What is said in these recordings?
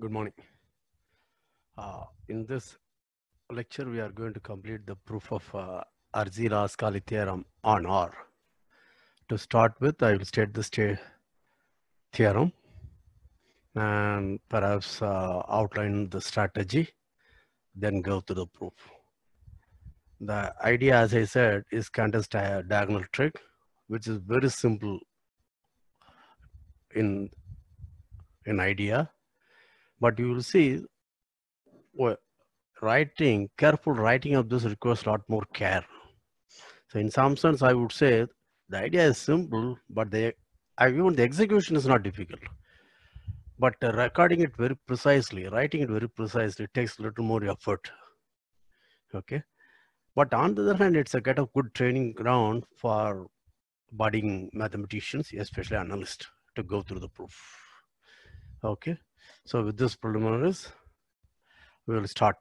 Good morning. Uh, in this lecture, we are going to complete the proof of uh, arzi theorem on R. To start with, I will state this theorem and perhaps uh, outline the strategy, then go to the proof. The idea, as I said, is Cantor's diagonal trick, which is very simple in, in idea but you will see well, writing, careful writing of this requires a lot more care. So in some sense, I would say the idea is simple, but the even the execution is not difficult. But uh, recording it very precisely, writing it very precisely takes a little more effort. Okay. But on the other hand, it's a kind of good training ground for budding mathematicians, especially analysts, to go through the proof. Okay. So with this preliminaries, we will start.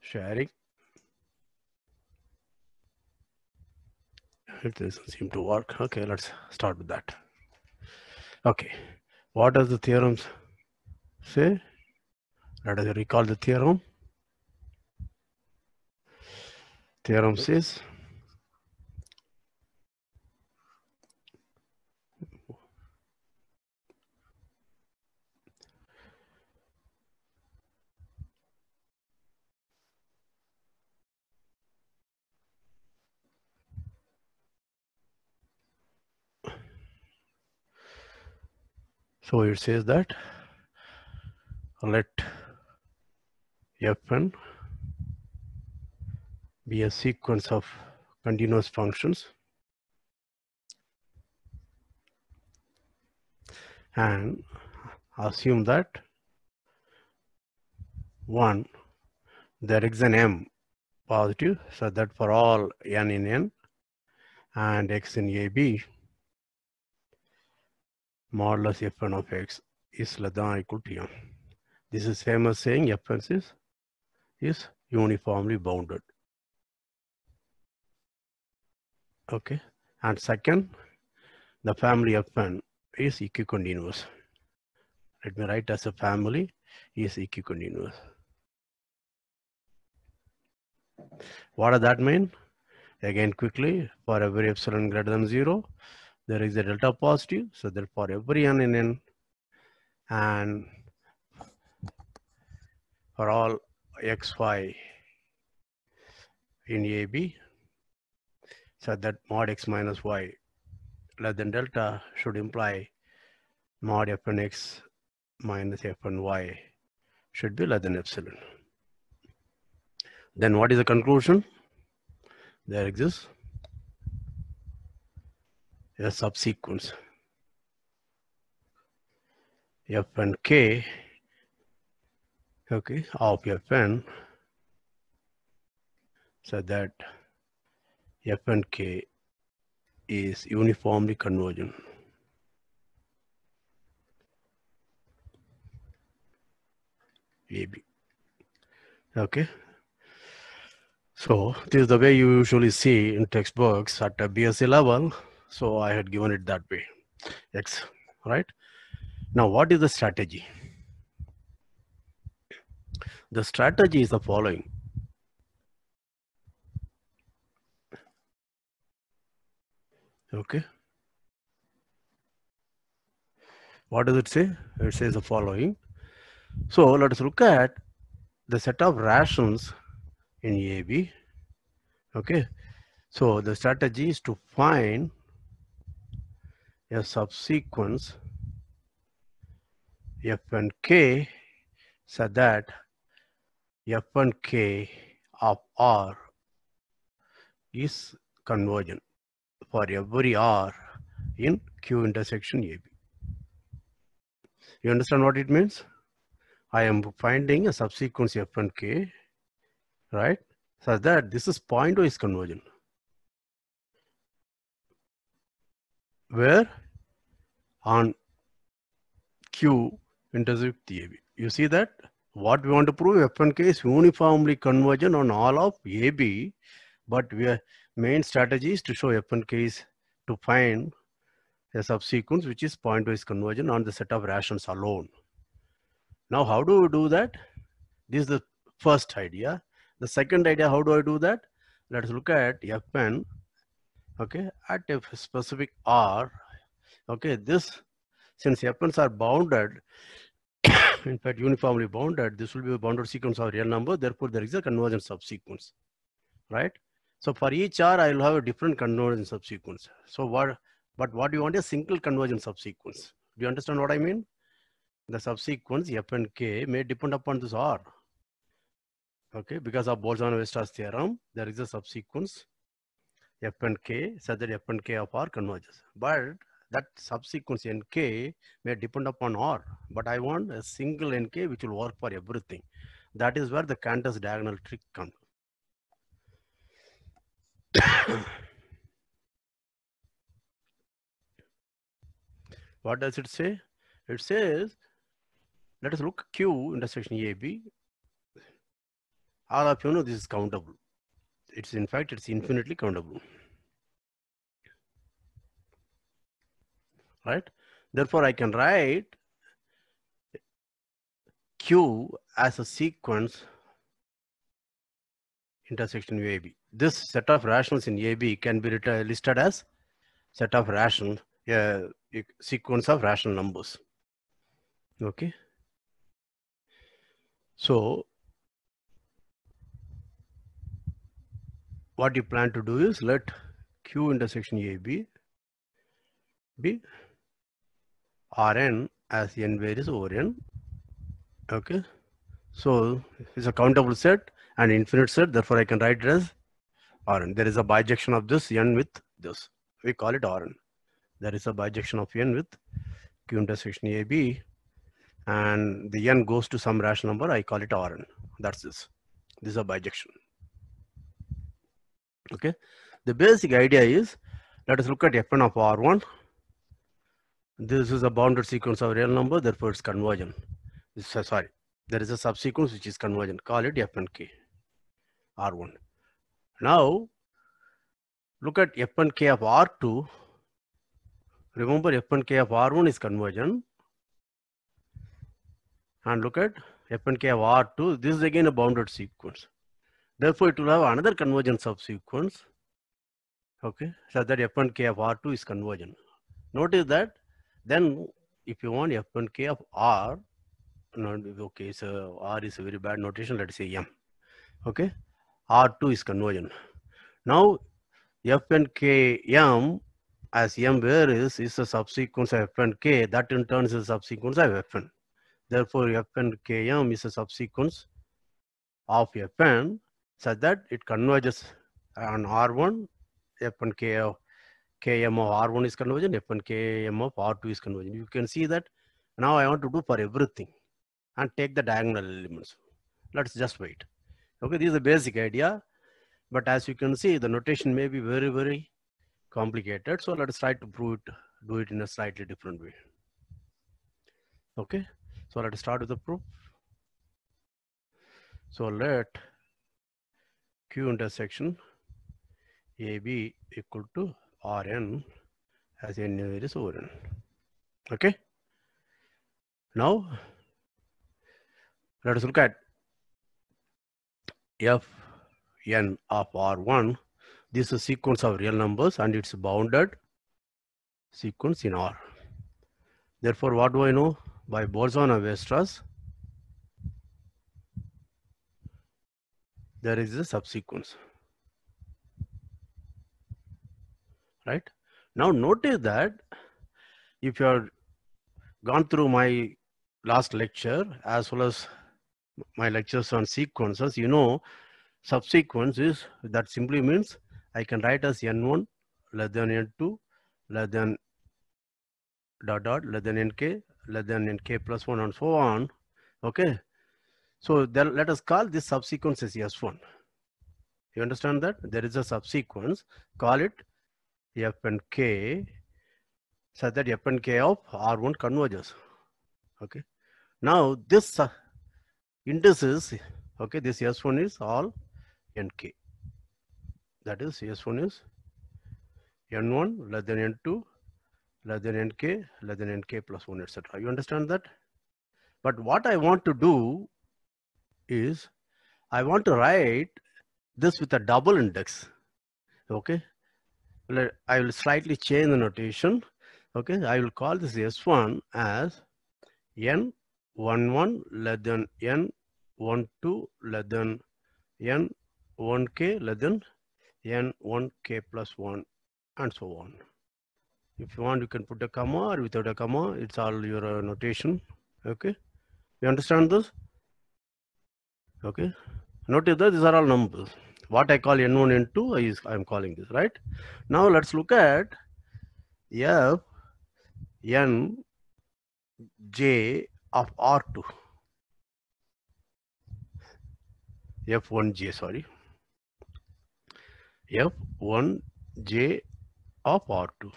Sharing. It doesn't seem to work. Okay, let's start with that. Okay, what does the theorem say? Let us recall the theorem. Theorem says So it says that let Fn be a sequence of continuous functions and assume that one there is an m positive so that for all n in n and x in ab modulus fn of x is less than or equal to m. This is same as saying fn is, is uniformly bounded. Okay, and second, the family fn is equicontinuous. Let me write as a family is equicontinuous. What does that mean? Again, quickly, for every epsilon greater than zero, there is a delta positive. So therefore every n in n and for all x, y in AB, so that mod x minus y less than delta should imply mod f and x minus f and y should be less than epsilon. Then what is the conclusion? There exists the subsequence. F and K, okay, of Fn, so that F and K is uniformly convergent. AB. Okay. So this is the way you usually see in textbooks at a BSc level. So I had given it that way, X, right? Now, what is the strategy? The strategy is the following. Okay. What does it say? It says the following. So let us look at the set of rations in AB. Okay. So the strategy is to find a subsequence f and k so that f and k of r is convergent for every r in q intersection ab you understand what it means i am finding a subsequence f and k right such that this is point wise convergent where on Q intersect AB. You see that? What we want to prove, f and k is uniformly convergent on all of AB, but are main strategy is to show f and k is to find a subsequence which is pointwise convergence convergent on the set of rations alone. Now, how do we do that? This is the first idea. The second idea, how do I do that? Let's look at Fn, okay, at a specific R Okay, this, since happens are bounded, in fact uniformly bounded, this will be a bounded sequence of real number, therefore there is a convergence subsequence, right? So for each R, I will have a different convergence subsequence. So what, but what do you want a single convergence subsequence? Do you understand what I mean? The subsequence F and K may depend upon this R. Okay, because of Boltzmann-Weierstrass theorem, there is a subsequence F and K such that F and K of R converges. But that subsequence nk may depend upon r, but I want a single nk which will work for everything. That is where the Cantor's diagonal trick comes. what does it say? It says, let us look Q intersection AB. All of you know this is countable. It's in fact, it's infinitely countable. right? Therefore, I can write Q as a sequence intersection UAB. This set of rationals in AB can be listed as set of rational, uh, sequence of rational numbers. Okay. So what you plan to do is let Q intersection AB be Rn as n varies over n. Okay. So it's a countable set and infinite set. Therefore, I can write it as Rn. There is a bijection of this n with this. We call it Rn. There is a bijection of n with q intersection AB and the n goes to some rational number. I call it Rn. That's this. This is a bijection. Okay. The basic idea is let us look at Fn of R1 this is a bounded sequence of real number, therefore it's convergent. It's, uh, sorry, there is a subsequence which is convergent. Call it F and K, R1. Now, look at F and K of R2. Remember F and K of R1 is convergent. And look at F and K of R2. This is again a bounded sequence. Therefore, it will have another convergence subsequence. Okay, so that F and K of R2 is convergent. Notice that then if you want f1k of r, not okay, so r is a very bad notation, let's say m. Okay, r2 is conversion. Now f and k m as m varies is a subsequence of k. that in turn is a subsequence of fn. Therefore f and k m is a subsequence of fn such that it converges on r1 k of km of r1 is convergent f1 km of r2 is convergent you can see that now i want to do for everything and take the diagonal elements let's just wait okay this is the basic idea but as you can see the notation may be very very complicated so let's try to prove it do it in a slightly different way okay so let's start with the proof so let q intersection ab equal to Rn as uh, n is Oren. Okay. Now let us look at f n of R1. This is a sequence of real numbers and it's bounded sequence in R. Therefore, what do I know? By Bolzano-Weierstrass, there is a subsequence. right? Now notice that if you have gone through my last lecture as well as my lectures on sequences, you know subsequence is that simply means I can write as n1 less than n2 less than dot dot less than nk less than nk plus 1 and so on. Okay. So then let us call this subsequence as S1. You understand that? There is a subsequence. Call it F and K such that F and K of R1 converges. Okay. Now this uh, indices, okay, this S1 is all NK. That is S1 is N1 less than N2 less than NK less than NK plus 1 etc. You understand that? But what I want to do is I want to write this with a double index. Okay let, I will slightly change the notation. Okay, I will call this S1 as N11 less than N12 less than N1K less than N1K plus 1 and so on. If you want, you can put a comma or without a comma. It's all your uh, notation. Okay. You understand this? Okay. Notice that these are all numbers what I call N1, N2 is I'm calling this, right? Now let's look at F, N, J of R2. F1J, sorry. F1J of R2.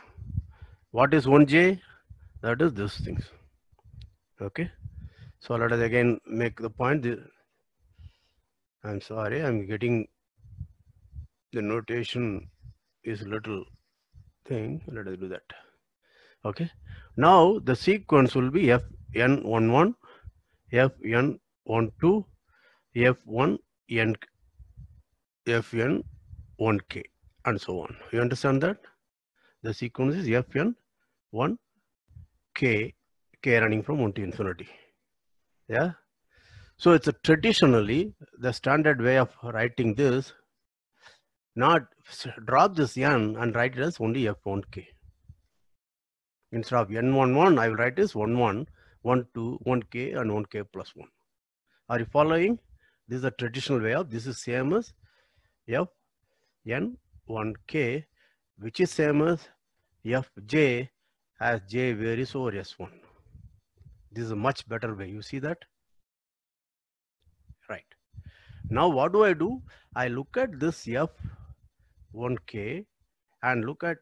What is 1J? That is these things. Okay. So let us again make the point. I'm sorry, I'm getting the notation is little thing let us do that okay now the sequence will be fn one one, fn two, f1 n, f n one k and so on you understand that the sequence is fn1 k k running from 1 to infinity yeah so it's a traditionally the standard way of writing this not drop this n and write it as only f1k. Instead of n11, I will write this 1, 1, 1, 2, 1k and 1k plus 1. Are you following? This is a traditional way of, this is same as f n 1k, which is same as fj as j varies over s1. This is a much better way. You see that? Right. Now what do I do? I look at this f 1k and look at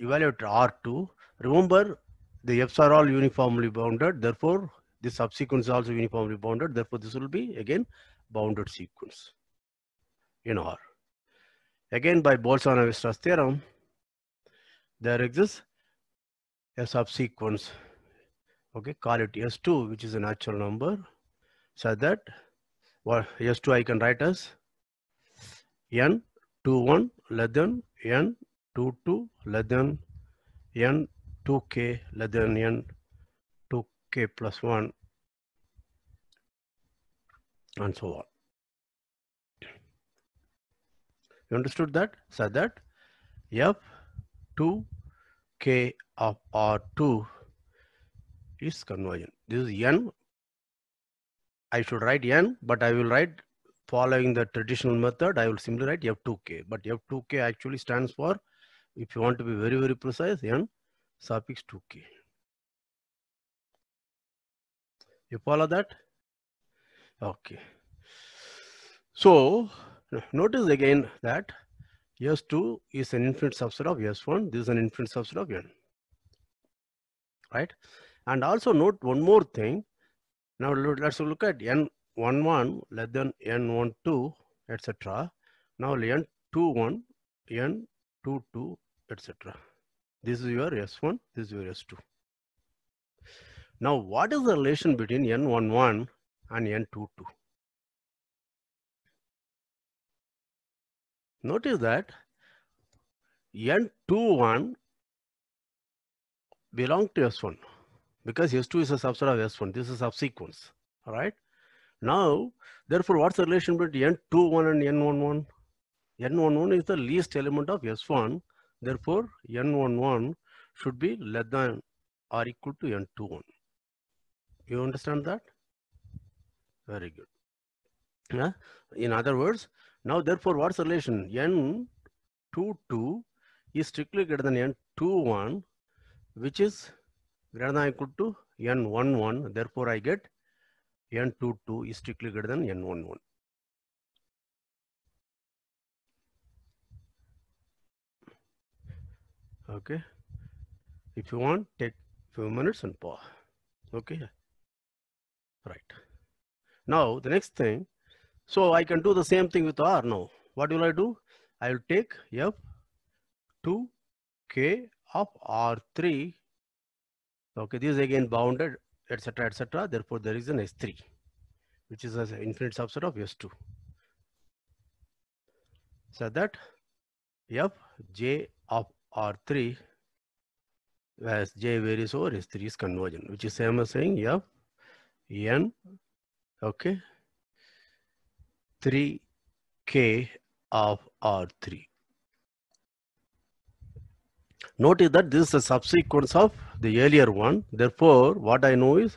evaluator R2, remember the f's are all uniformly bounded. Therefore, the subsequence is also uniformly bounded. Therefore, this will be again bounded sequence in R. Again, by Bolzano-Wester's theorem, there exists a subsequence. Okay, call it S2, which is a natural number, so that well, S2 I can write as n two one less n 2 two two less n 2k less n 2k plus 1 and so on. You understood that? So that f2k of R2 is convergent. This is n. I should write n, but I will write following the traditional method, I will simply write F2K. But F2K actually stands for, if you want to be very, very precise, N suffix 2K. You follow that? Okay. So notice again that S2 is an infinite subset of S1. This is an infinite subset of N. Right? And also note one more thing. Now let's look at N n one less than n12 etc now n21 n22 etc this is your s1 this is your s2 now what is the relation between n11 and n22 notice that n21 belong to s1 because s2 is a subset of s1 this is a subsequence all right now, therefore, what's the relation between N21 and N11? N11 is the least element of S1. Therefore, N11 should be less than or equal to N21. You understand that? Very good. Yeah? In other words, now therefore, what's the relation? N22 is strictly greater than N21, which is greater than or equal to N11. Therefore, I get N22 is strictly greater than N11. Okay. If you want, take few minutes and pause. Okay. Right. Now, the next thing. So, I can do the same thing with R now. What will I do? I will take F 2K of R3. Okay, this is again bounded etc., etc. Therefore, there is an S3, which is an infinite subset of S2. So that F J of R3 as J varies over S3 is convergent, which is same as saying F N, okay, 3K of R3. Notice that this is a subsequence of the earlier one. Therefore, what I know is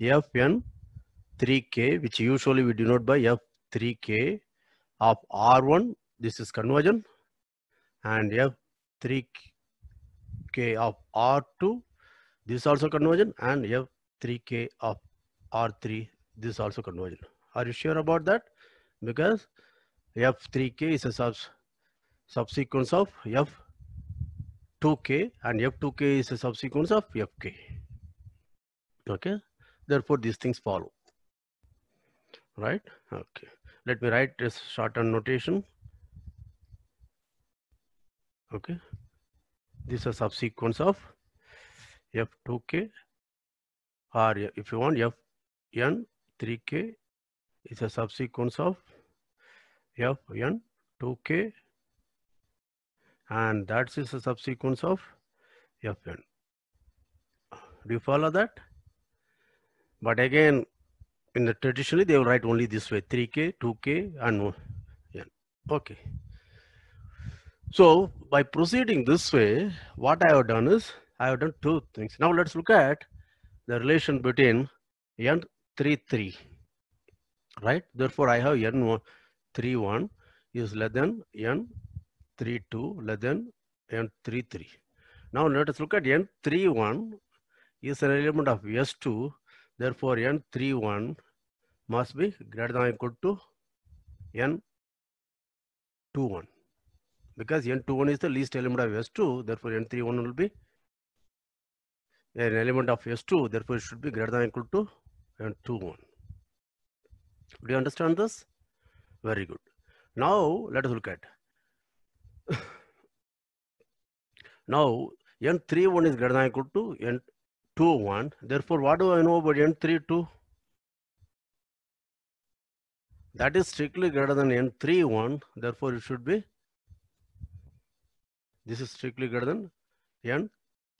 Fn3k, which usually we denote by F3k of R1. This is conversion. And F3k of R2. This also conversion. And F3k of R3. This also conversion. Are you sure about that? Because F3k is a sub subsequence of F 2k and f2k is a subsequence of fk okay therefore these things follow right okay let me write this shorthand notation okay this is a subsequence of f2k or if you want fn 3k is a subsequence of fn 2k and that is a subsequence of Fn. Do you follow that? But again, in the traditionally, they will write only this way, 3K, 2K, and N. Okay. So by proceeding this way, what I have done is, I have done two things. Now let's look at the relation between N 3, 3, right? Therefore, I have N 3, 1 is less than N 3, 2, less than n, 3, 3. Now let us look at n, 3, 1 is an element of S2. Therefore, n, 3, 1 must be greater than or equal to n, 2, 1. Because n, 2, 1 is the least element of S2, therefore n, 3, 1 will be an element of S2, therefore it should be greater than or equal to n, 2, 1. Do you understand this? Very good. Now let us look at Now, N31 is greater than equal to n one. Therefore, what do I know about N32? That is strictly greater than N31. Therefore, it should be, this is strictly greater than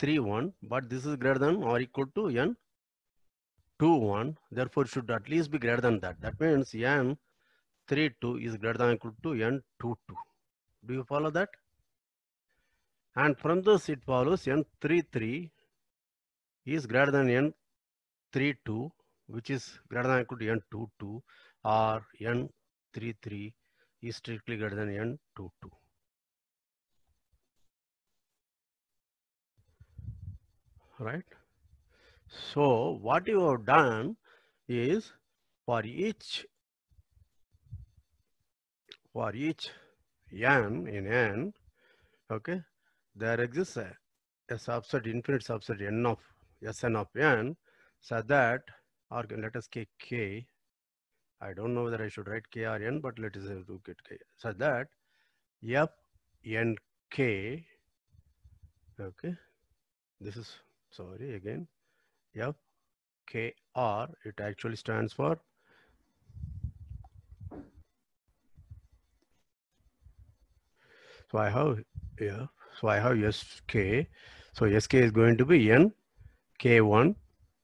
N31, but this is greater than or equal to N 2 1 therefore it should at least be greater than that that means n 3 2 is greater than equal to n 2 2 do you follow that and from this it follows N33 is greater than N32 which is greater than equal to N22 or N33 is strictly greater than N22. Right? So what you have done is for each for each n in n okay there exists a, a subset, infinite subset n of Sn of n, so that, or let us take k, I don't know whether I should write k or n, but let us look at k, so that f n k, okay, this is, sorry again, f k r, it actually stands for So I have here so I have Sk. So Sk is going to be n k1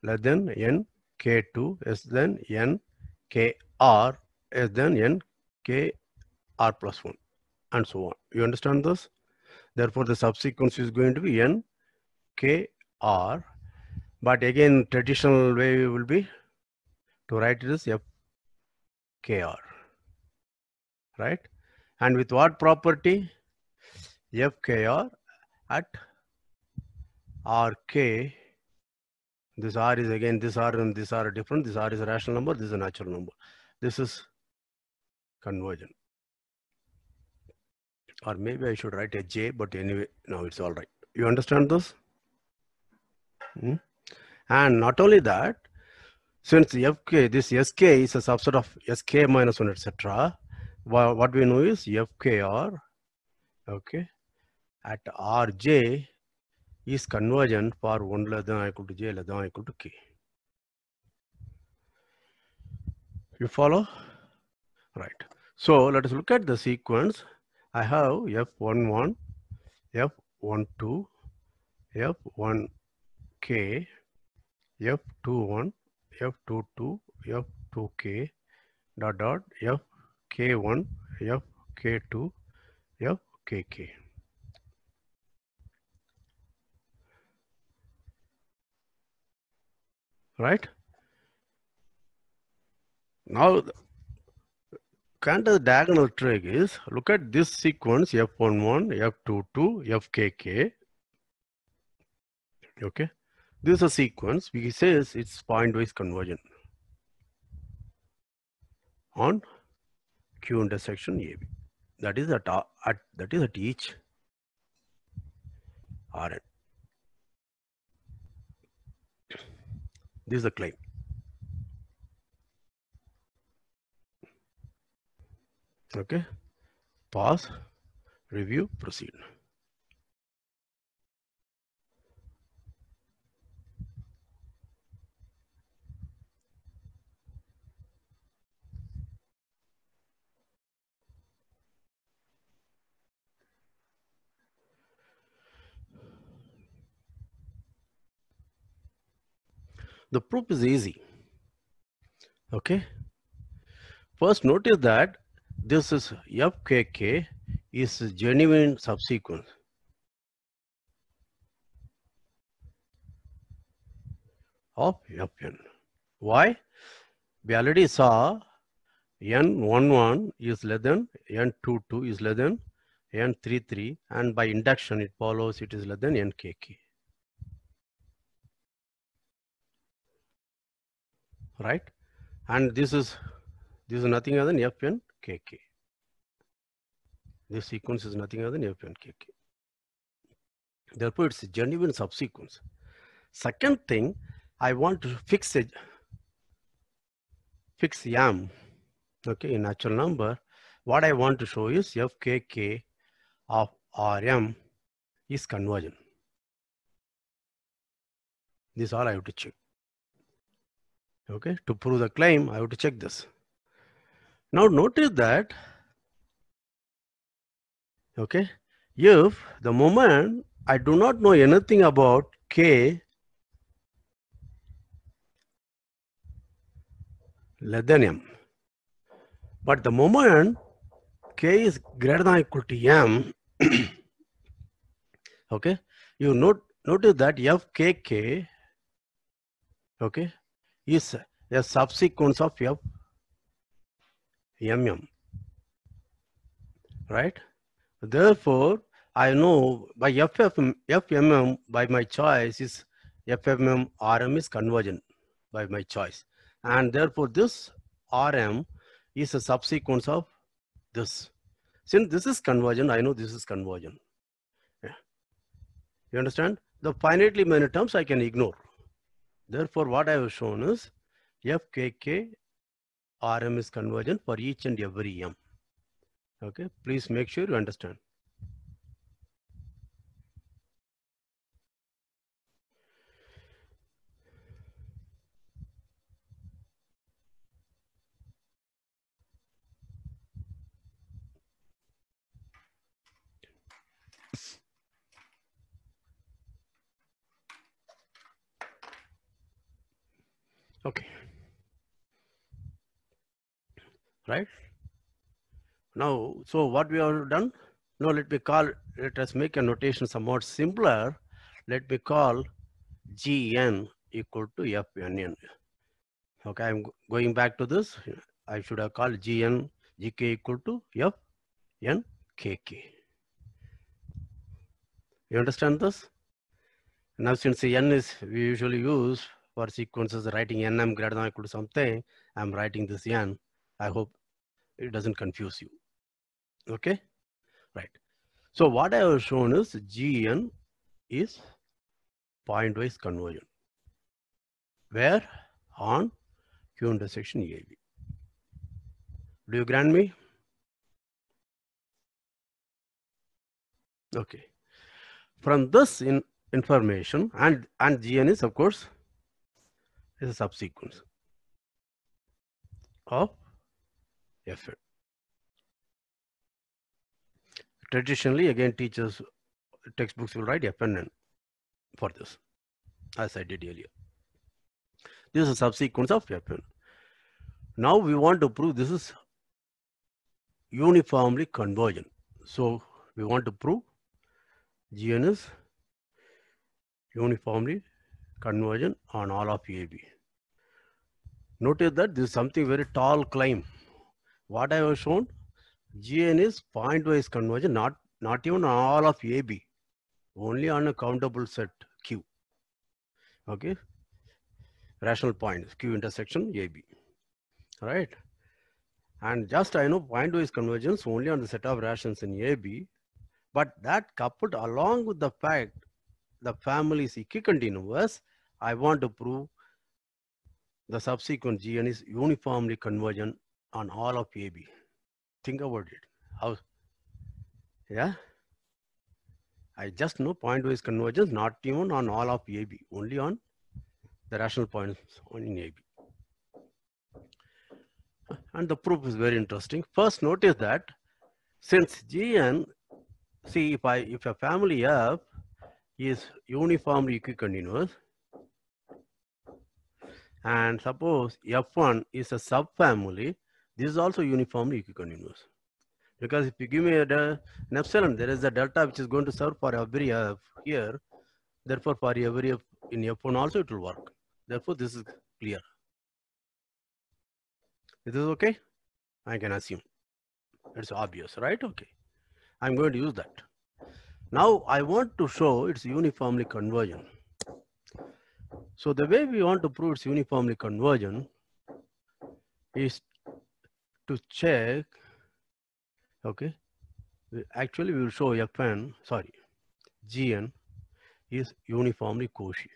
less than n k2 less than n kr less than n kr plus 1 and so on. You understand this? Therefore, the subsequence is going to be n kr. But again, traditional way will be to write this as f kr. Right? And with what property? FKR at RK. This R is again, this R and this R are different. This R is a rational number, this is a natural number. This is conversion Or maybe I should write a J, but anyway, now it's all right. You understand this? Hmm? And not only that, since fk this sk is a subset of sk minus 1 etc what we know is fkr okay at Rj is convergent for 1 less than or equal to j less than or equal to k. You follow? Right. So let us look at the sequence. I have F11, F12, F1k, F21, F22, F2k, dot dot, Fk1, Fk2, Fkk. right? Now, of diagonal trick is, look at this sequence F11, F22, FKK, okay? This is a sequence which says it's point-wise on Q intersection AB. That is at, at that is at each Rn. This is the claim. Okay. Pause, review, proceed. The proof is easy. Okay. First, notice that this is FKK is genuine subsequence. of Fn. Why? We already saw N11 is less than N22 is less than N33 and by induction it follows it is less than NKK. right? And this is this is nothing other than Fn Kk. This sequence is nothing other than Fn Kk. Therefore, it's a genuine subsequence. Second thing, I want to fix it, fix yam, okay, in natural number. What I want to show is Fkk of Rm is convergent. This all I have to check. Okay, to prove the claim, I have to check this. Now notice that, okay, if the moment I do not know anything about K less than M, but the moment K is greater than equal to M, okay, you note, notice that FKK, okay, is a subsequence of F MM. Right? Therefore, I know by FF, FMM by my choice is FMM RM is convergent by my choice. And therefore this RM is a subsequence of this. Since this is conversion I know this is conversion Yeah. You understand? The finitely many terms I can ignore. Therefore, what I have shown is FKK RM is convergent for each and every M. Okay, please make sure you understand. okay right now so what we have done now let me call let us make a notation somewhat simpler let me call gn equal to fnn okay i'm going back to this i should have called gn gk equal to f n k k. you understand this now since n is we usually use for sequences writing nm greater than or equal to something, I'm writing this n. I hope it doesn't confuse you. Okay, right. So what I have shown is gn is pointwise wise conversion, where on q intersection AV. Do you grant me? Okay. From this in information and and gn is of course is a subsequence of Fn. Traditionally, again, teachers textbooks will write Fnn for this, as I did earlier. This is a subsequence of Fn. Now we want to prove this is uniformly convergent. So we want to prove GN is uniformly convergent on all of AB. Notice that this is something very tall climb. What I have shown, GN is point-wise conversion, not, not even all of AB, only on a countable set Q. Okay, rational points Q intersection AB, right? And just I know point-wise convergence only on the set of rations in AB, but that coupled along with the fact the family is equicontinuous, I want to prove the subsequent gn is uniformly convergent on all of AB. Think about it. How? Yeah. I just know point-wise convergence, not even on all of AB, only on the rational points in AB. And the proof is very interesting. First, notice that since Gn, see if I if a family F is uniformly equicontinuous, and suppose F1 is a subfamily, this is also uniformly equicontinuous. Because if you give me a, an epsilon, there is a delta which is going to serve for every F here. Therefore, for every F in F1 also it will work. Therefore, this is clear. Is this okay? I can assume. It's obvious, right? Okay. I'm going to use that. Now I want to show it's uniformly convergent. So the way we want to prove its uniformly convergent is to check, okay, actually we will show Fn, sorry, Gn is uniformly Cauchy.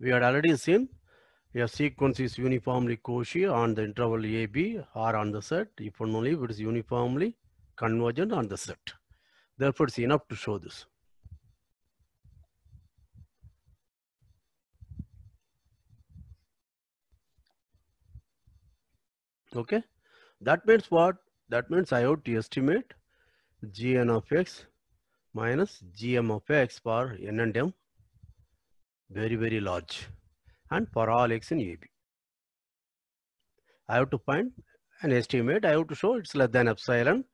We had already seen a sequence is uniformly Cauchy on the interval AB or on the set, if and only if it is uniformly convergent on the set. Therefore, it's enough to show this. Okay. That means what? That means I have to estimate gn of x minus gm of x for n and m very very large and for all x in ab. I have to find an estimate. I have to show it's less than epsilon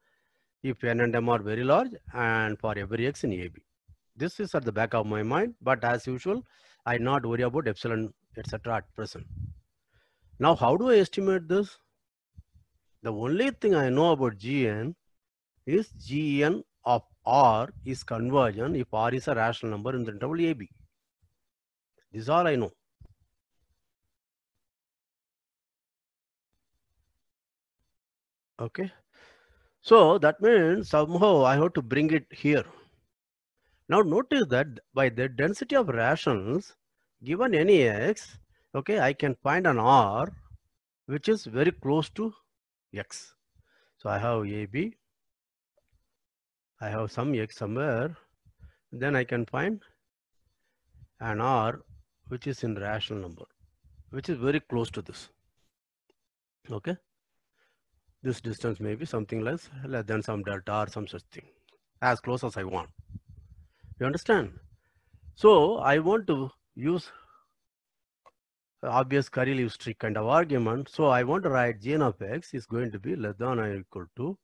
if n and m are very large and for every x in ab. This is at the back of my mind, but as usual, I not worry about epsilon etc. at present. Now, how do I estimate this? The only thing I know about Gn is Gn of R is convergent if R is a rational number in the interval AB. This is all I know. Okay. So that means somehow I have to bring it here. Now notice that by the density of rationals given any x, okay, I can find an R which is very close to x. So I have AB, I have some x somewhere, then I can find an R which is in rational number, which is very close to this. Okay. This distance may be something less, less than some delta or some such thing, as close as I want. You understand? So I want to use obvious curry leaf trick kind of argument. So I want to write gn of x is going to be less than or equal to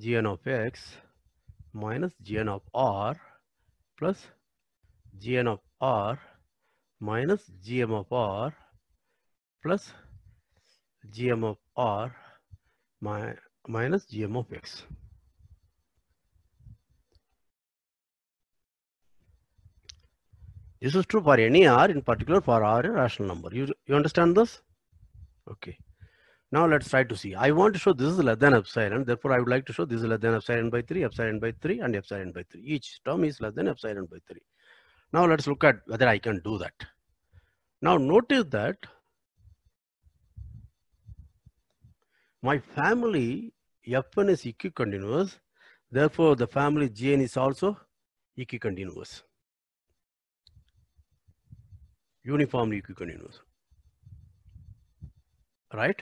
gn of x minus gn of r plus gn of r minus gm of r plus gm of r minus gm of x. This is true for any R, in particular for R rational number. You, you understand this? Okay. Now let's try to see. I want to show this is less than epsilon. Therefore, I would like to show this is less than epsilon by 3, epsilon by 3, and epsilon by 3. Each term is less than epsilon by 3. Now let's look at whether I can do that. Now notice that my family f is equicontinuous. Therefore, the family Gn is also equicontinuous uniformly continuous, Right?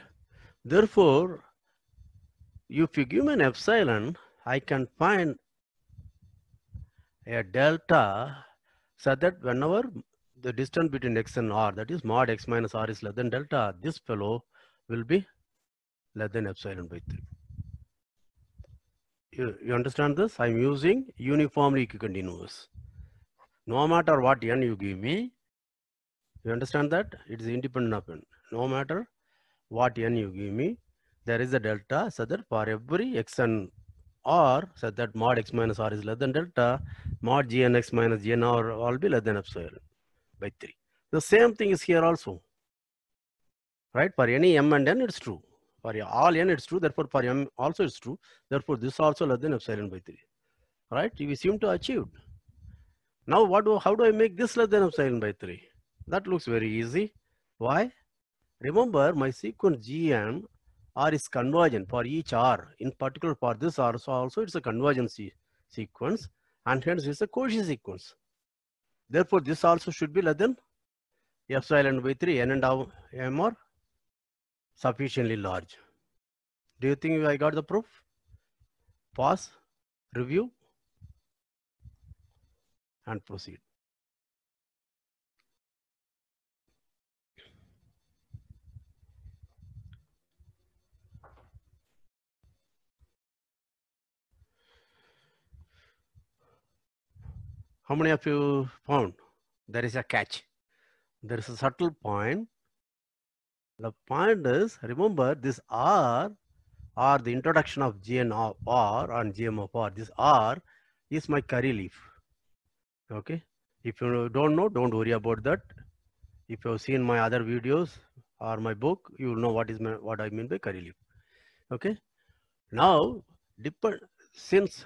Therefore, if you give me an epsilon, I can find a delta so that whenever the distance between x and r, that is mod x minus r is less than delta, this fellow will be less than epsilon by 3. You, you understand this? I'm using uniformly continuous. No matter what n you give me, you understand that? It is independent of n. No matter what n you give me, there is a delta so that for every x n r so that mod x minus r is less than delta, mod g n x minus g n r all be less than epsilon by 3. The same thing is here also. Right? For any m and n, it's true. For all n, it's true. Therefore, for m also it's true. Therefore, this also less than epsilon by 3. Right? We seem to achieve. Now, what do, how do I make this less than epsilon by 3? That looks very easy. Why? Remember my sequence Gn R is convergent for each R. In particular for this R so also it's a convergence sequence and hence it's a Cauchy sequence. Therefore this also should be less than epsilon v 3 n and m are sufficiently large. Do you think I got the proof? Pause, review and proceed. How many of you found? There is a catch. There is a subtle point. The point is, remember this R or the introduction of GN of R on GM of R. This R is my curry leaf. Okay. If you don't know, don't worry about that. If you've seen my other videos or my book, you will know what is my, what I mean by curry leaf. Okay. Now, depend, since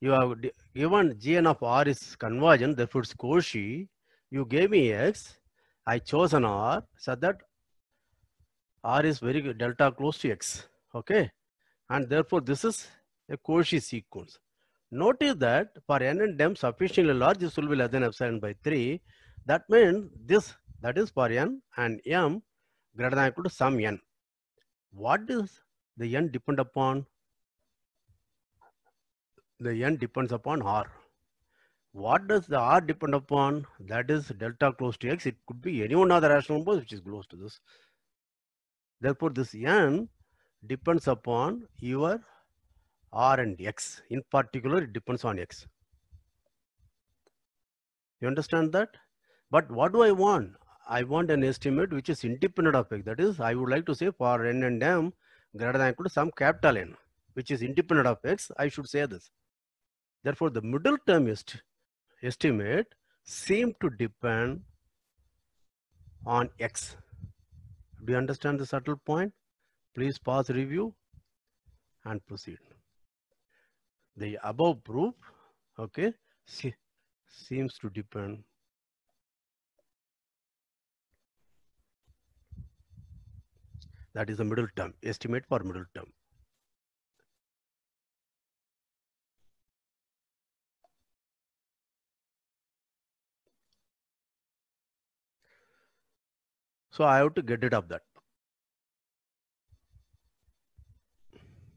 you have given gn of r is convergent, therefore it's Cauchy. You gave me x, I chose an r, so that r is very good, delta close to x, okay? And therefore this is a Cauchy sequence. Notice that for n and m sufficiently large, this will be less than epsilon by 3. That means this, that is for n and m greater than equal to some n. What does the n depend upon? the n depends upon r. What does the r depend upon? That is delta close to x. It could be any one of the rational numbers which is close to this. Therefore, this n depends upon your r and x. In particular, it depends on x. You understand that? But what do I want? I want an estimate which is independent of x. That is, I would like to say for n and m greater than equal to some capital N, which is independent of x. I should say this. Therefore, the middle term est estimate seem to depend on X. Do you understand the subtle point? Please pause review and proceed. The above proof, okay, see, seems to depend that is the middle term estimate for middle term So I have to get rid of that.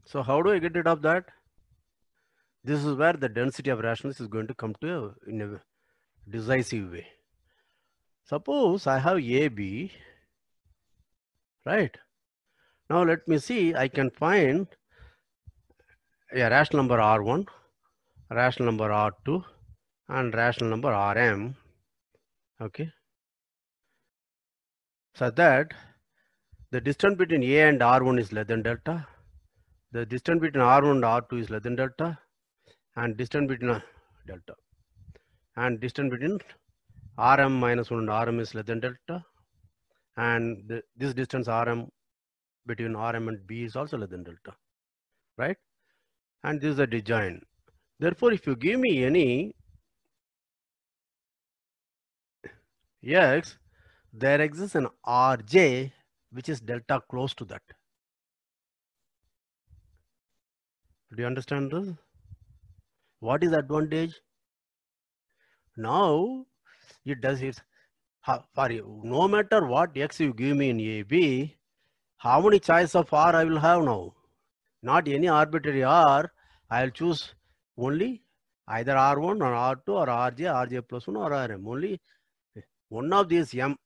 So how do I get rid of that? This is where the density of rationalness is going to come to a, in a decisive way. Suppose I have AB, right? Now let me see, I can find a rational number R1, rational number R2, and rational number Rm, okay? such that the distance between A and R1 is less than delta. The distance between R1 and R2 is less than delta and distance between uh, delta and distance between Rm minus 1 and Rm is less than delta and the, this distance Rm between Rm and B is also less than delta, right? And this is a design. Therefore, if you give me any X there exists an Rj which is delta close to that. Do you understand this? What is advantage? Now it does it. For you, no matter what x you give me in AB, how many choice of R I will have now? Not any arbitrary R. I will choose only either R1 or R2 or Rj, Rj plus 1 or Rm. Only one of these M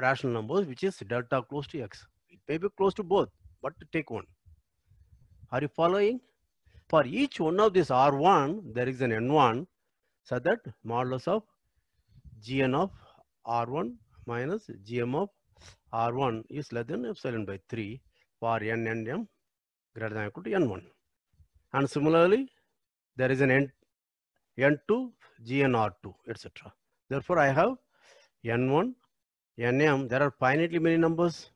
rational numbers, which is delta close to x. It may be close to both, but take one. Are you following? For each one of this R1, there is an N1, so that modulus of Gn of R1 minus Gm of R1 is less than epsilon by 3 for n and m greater than equal to n1. And similarly, there is an n, n2, gnr2, etc. Therefore, I have n1 nm, there are finitely many numbers.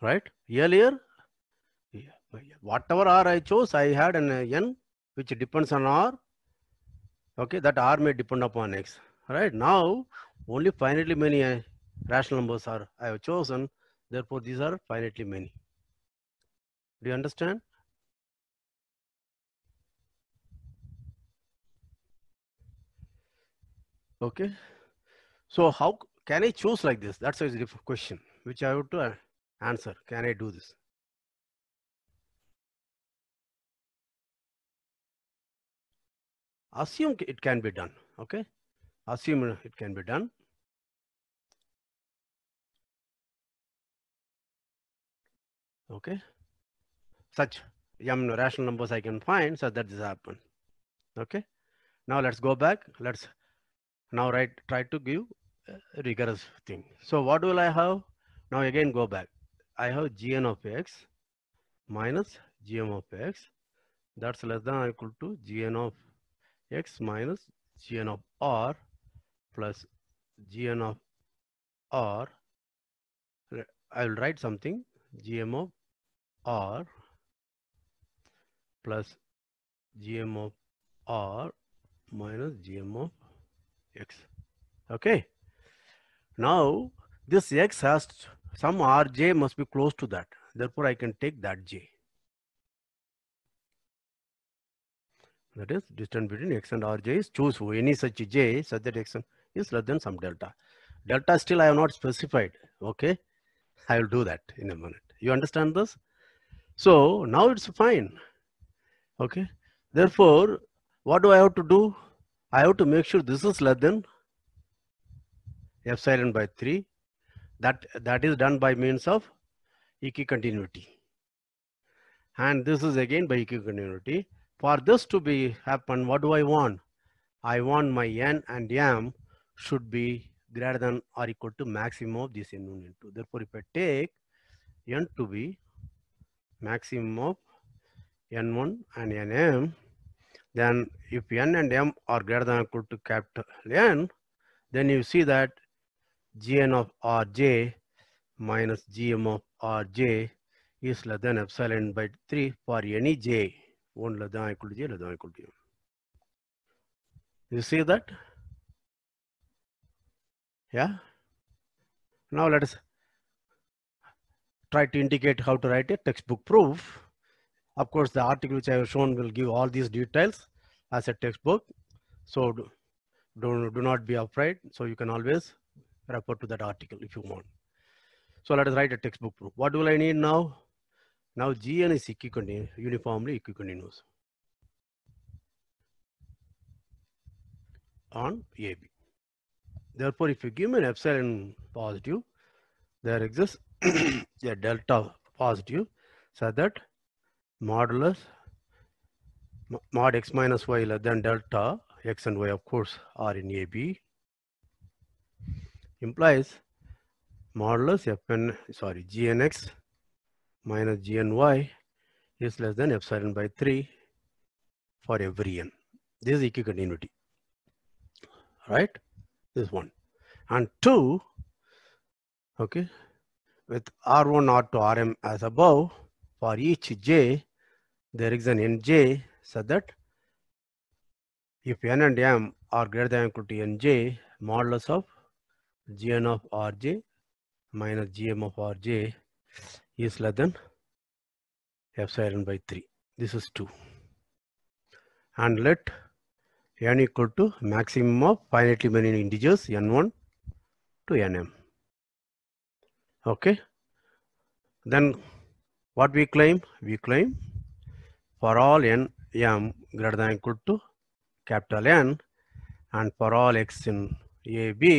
Right? Earlier, whatever R I chose, I had an N which depends on R. Okay, that R may depend upon X. Right? Now, only finitely many uh, rational numbers are I have chosen. Therefore, these are finitely many. Do you understand? Okay. So how can I choose like this? That's a question which I have uh, to answer. Can I do this? Assume it can be done. Okay. Assume uh, it can be done. Okay. Such m rational numbers I can find so that this happen. Okay. Now let's go back. Let's now write, try to give uh, rigorous thing. So what will I have? Now again go back. I have gn of x minus gm of x that's less than or equal to gn of x minus gn of r plus gn of r. I will write something gm of r plus gm of r minus gm of x okay now this x has some rj must be close to that. Therefore, I can take that j. That is distance between x and rj is choose any such j such that x is less than some delta. Delta still I have not specified. Okay. I will do that in a minute. You understand this? So now it's fine. Okay. Therefore, what do I have to do? I have to make sure this is less than epsilon by 3. That, that is done by means of equicontinuity. And this is again by equicontinuity. For this to be happen, what do I want? I want my n and m should be greater than or equal to maximum of this n1 and 2. Therefore, if I take n to be maximum of n1 and nm, then if n and m are greater than or equal to capital N, then you see that gn of rj minus gm of rj is less than epsilon by 3 for any j. 1 less than equal to j less than equal to m. You see that? Yeah? Now let us try to indicate how to write a textbook proof. Of course, the article which I have shown will give all these details as a textbook. So do, do, do not be afraid. So you can always refer to that article if you want. So let us write a textbook proof. What will I need now? Now Gn is equicontinuous, uniformly equicontinuous on AB. Therefore, if you give an epsilon positive, there exists a delta positive so that modulus mod x minus y less than delta x and y of course are in AB implies modulus fn, sorry, gnx minus gny is less than epsilon by 3 for every n. This is equicontinuity, right? This one. And two, okay, with R1, R2, Rm as above, for each j, there is an nj so that if n and m are greater than or equal to nj, modulus of gn of rj minus gm of rj is less than epsilon by 3 this is 2 and let n equal to maximum of finitely many integers n1 to nm okay then what we claim we claim for all n m greater than equal to capital n and for all x in a b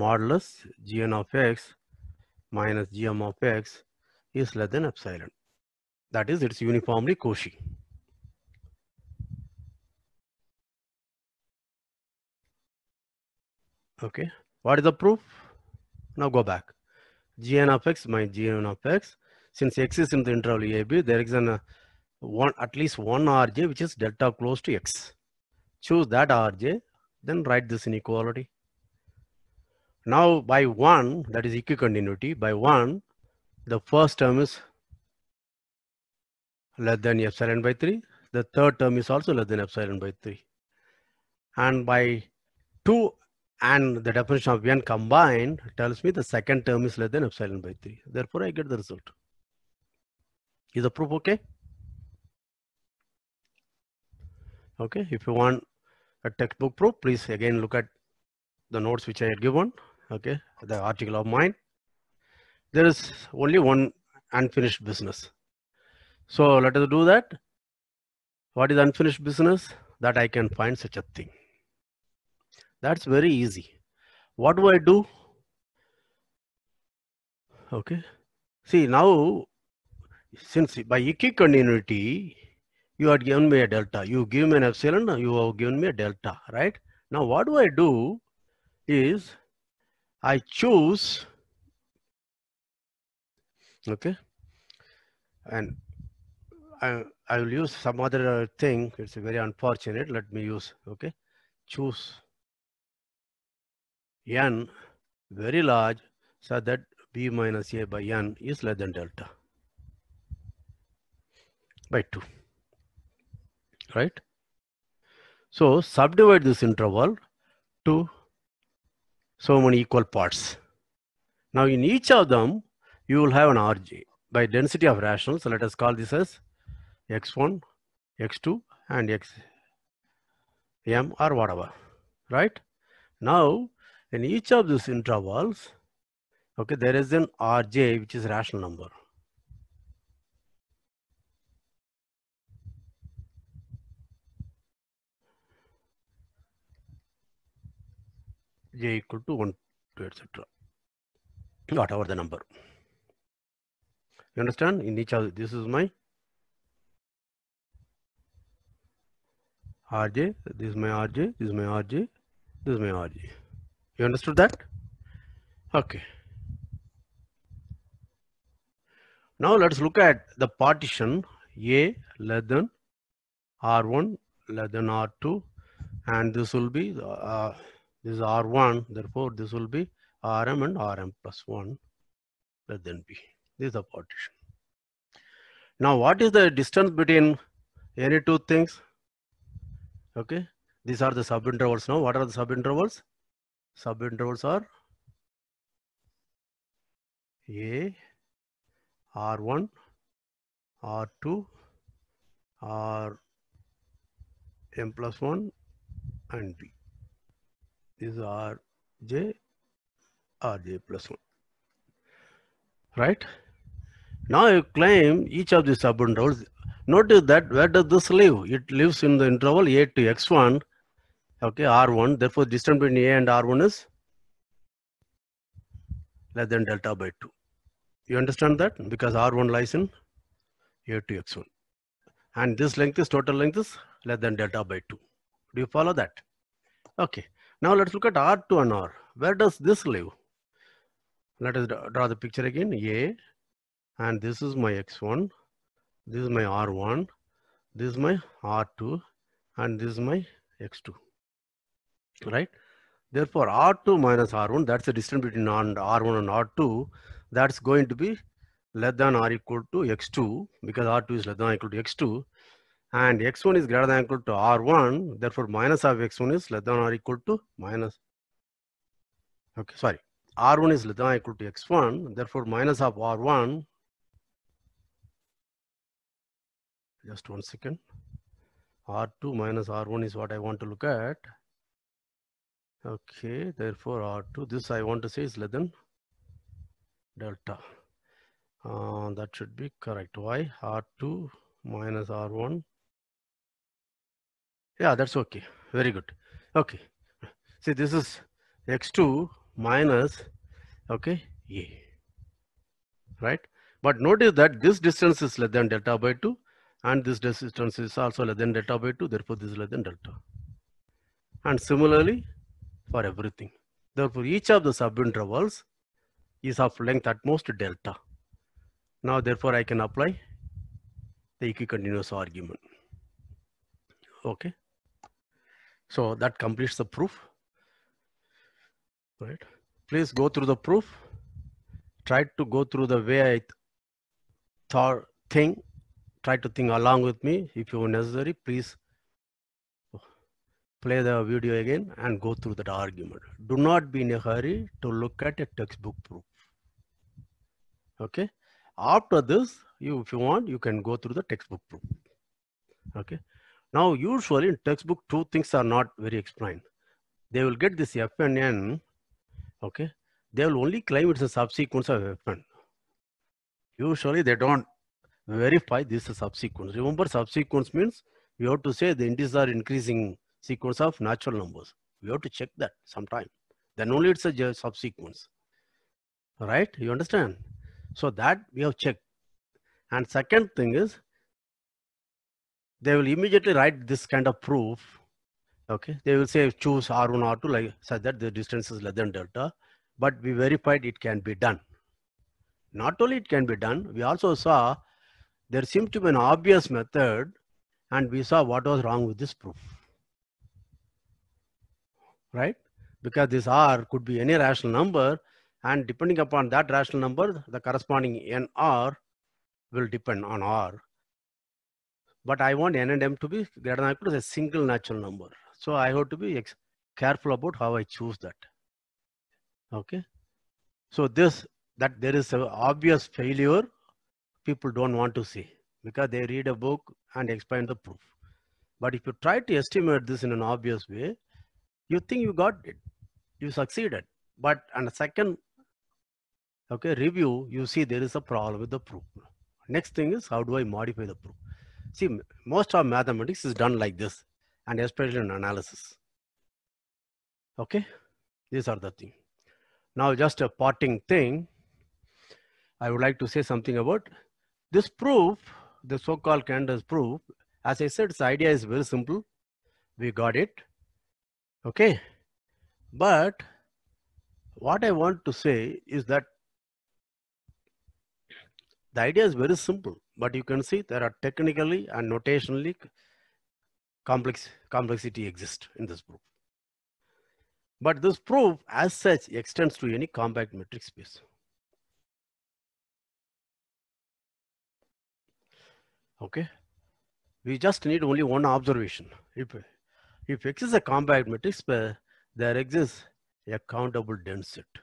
modulus gn of x minus gm of x is less than epsilon. That is, it's uniformly Cauchy. Okay, what is the proof? Now go back. gn of x minus gn of x. Since x is in the interval ab, there is an uh, one at least one rj which is delta close to x. Choose that rj, then write this inequality. Now by one, that is equicontinuity, by one, the first term is less than epsilon by 3. The third term is also less than epsilon by 3. And by 2 and the definition of n combined tells me the second term is less than epsilon by 3. Therefore, I get the result. Is the proof okay? Okay, if you want a textbook proof, please again look at the notes which I had given okay, the article of mine, there is only one unfinished business. So let us do that. What is unfinished business? That I can find such a thing. That's very easy. What do I do? Okay. See now, since by equicontinuity, you had given me a delta. You give me an epsilon, you have given me a delta, right? Now what do I do is I choose, okay, and I, I will use some other thing. It's very unfortunate. Let me use, okay, choose n very large so that b minus a by n is less than delta by 2 right so subdivide this interval to so many equal parts. Now in each of them, you will have an RJ By density of rationals, so let us call this as x1, x2 and x m or whatever, right? Now in each of these intervals, okay, there is an RJ which is rational number. j equal to 1, 2, etc. Whatever the number. You understand? In each of this is my rj, this is my rj, this is my rj, this is my rj. You understood that? Okay. Now let's look at the partition A less than R1 less than R2 and this will be uh, this is R1, therefore this will be Rm and Rm plus 1 less than B. This is the partition. Now what is the distance between any two things? Okay, these are the subintervals now. What are the subintervals? Subintervals are A, R1, R2, R m plus 1 and B is R J R J plus Rj plus 1. Right? Now you claim each of the subintervals. Notice that where does this live? It lives in the interval A to x1, okay, r1. Therefore, distance between A and r1 is less than delta by 2. You understand that? Because r1 lies in A to x1. And this length is total length is less than delta by 2. Do you follow that? Okay. Now let's look at R2 and R. Where does this live? Let us draw the picture again. A and this is my X1. This is my R1. This is my R2 and this is my X2. Right? Therefore, R2 minus R1, that's the distance between R1 and R2. That's going to be less than or equal to X2 because R2 is less than or equal to X2 and x1 is greater than equal to r1 therefore minus of x1 is less than or equal to minus okay sorry r1 is less than equal to x1 therefore minus of r1 just one second r2 minus r1 is what i want to look at okay therefore r2 this i want to say is less than delta uh, that should be correct why r2 minus r1 yeah that's okay very good okay see this is x2 minus okay a right but notice that this distance is less than delta by 2 and this distance is also less than delta by 2 therefore this is less than delta and similarly for everything therefore each of the subintervals is of length at most delta now therefore I can apply the equicontinuous argument okay so that completes the proof. Right. Please go through the proof. Try to go through the way I thought thing. Try to think along with me. If you necessary, please play the video again and go through that argument. Do not be in a hurry to look at a textbook proof. Okay. After this, you, if you want, you can go through the textbook proof. Okay. Now, usually in textbook, two things are not very explained. They will get this F and N, okay? They will only claim it's a subsequence of F and. Usually they don't verify this is subsequence. Remember subsequence means we have to say the indices are increasing sequence of natural numbers. We have to check that sometime. Then only it's a subsequence. Right? You understand? So that we have checked. And second thing is they will immediately write this kind of proof. Okay, they will say choose R1, R2 like such that the distance is less than delta, but we verified it can be done. Not only it can be done, we also saw there seemed to be an obvious method and we saw what was wrong with this proof. Right? Because this R could be any rational number and depending upon that rational number, the corresponding NR will depend on R but I want n and m to be greater than equal to a single natural number. So I have to be careful about how I choose that. Okay. So this, that there is an obvious failure people don't want to see because they read a book and explain the proof. But if you try to estimate this in an obvious way, you think you got it, you succeeded. But on a second okay, review, you see there is a problem with the proof. Next thing is how do I modify the proof? See, most of mathematics is done like this, and especially in analysis. Okay, these are the thing. Now, just a parting thing, I would like to say something about this proof, the so-called Candace proof. As I said, the idea is very simple. We got it. Okay. But what I want to say is that the idea is very simple but you can see there are technically and notationally complex complexity exist in this proof. But this proof as such extends to any compact metric space. Okay, we just need only one observation. If, if X is a compact metric space, uh, there exists a countable dense set.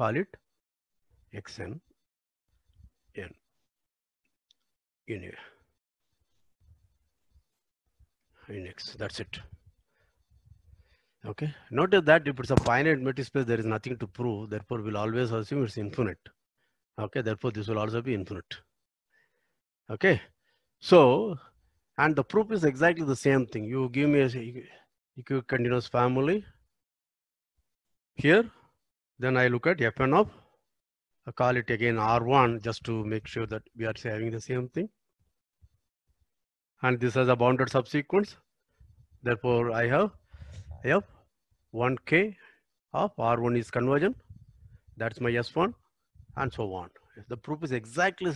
call it xn n in, in x. That's it. Okay. Notice that if it's a finite multispace, there is nothing to prove. Therefore, we'll always assume it's infinite. Okay. Therefore, this will also be infinite. Okay. So, and the proof is exactly the same thing. You give me a continuous family here then I look at Fn of, I call it again R1 just to make sure that we are saying the same thing. And this has a bounded subsequence. Therefore, I have F 1K of R1 is convergent. That's my S1 and so on. The proof is exactly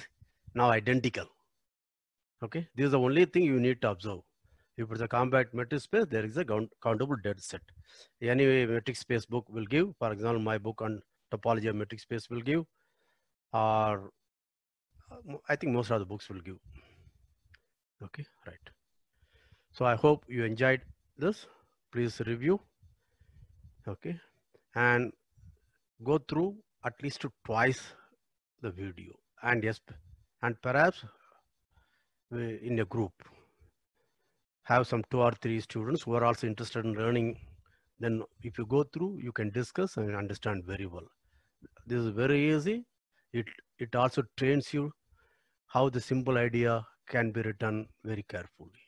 now identical. Okay, this is the only thing you need to observe. If it's a compact matrix space, there is a countable dead set. Anyway, matrix space book will give, for example, my book on topology of matrix space will give, or uh, I think most of the books will give. Okay, right. So I hope you enjoyed this. Please review. Okay, and go through at least twice the video and yes, and perhaps uh, in a group have some two or three students who are also interested in learning, then if you go through, you can discuss and understand very well. This is very easy. It, it also trains you how the simple idea can be written very carefully.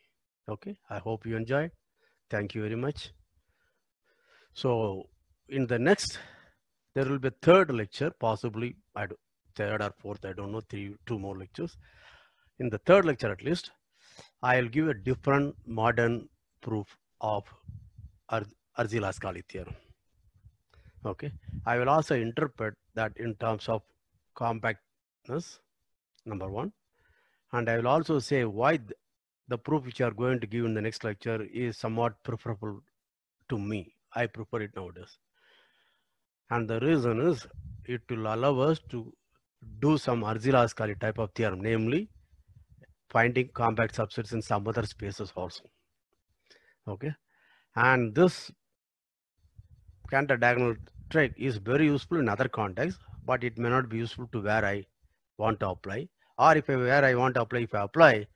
Okay, I hope you enjoy. Thank you very much. So in the next, there will be a third lecture, possibly I do, third or fourth, I don't know, three, two more lectures. In the third lecture at least, I'll give a different modern proof of Ar Arzila's Kali theorem. Okay, I will also interpret that in terms of compactness, number one. And I will also say why th the proof which you are going to give in the next lecture is somewhat preferable to me. I prefer it nowadays. And the reason is it will allow us to do some Arzila's Kali type of theorem, namely finding compact subsets in some other spaces also. Okay. And this cantor diagonal trick is very useful in other contexts, but it may not be useful to where I want to apply. Or if I, where I want to apply, if I apply,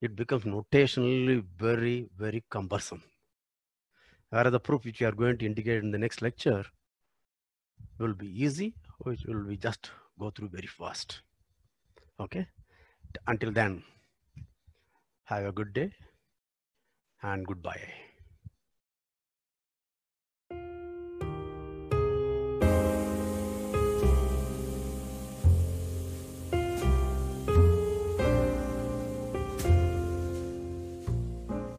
it becomes notationally very, very cumbersome. Whereas the proof which we are going to indicate in the next lecture will be easy, which will be just go through very fast. Okay. Until then. Have a good day and goodbye.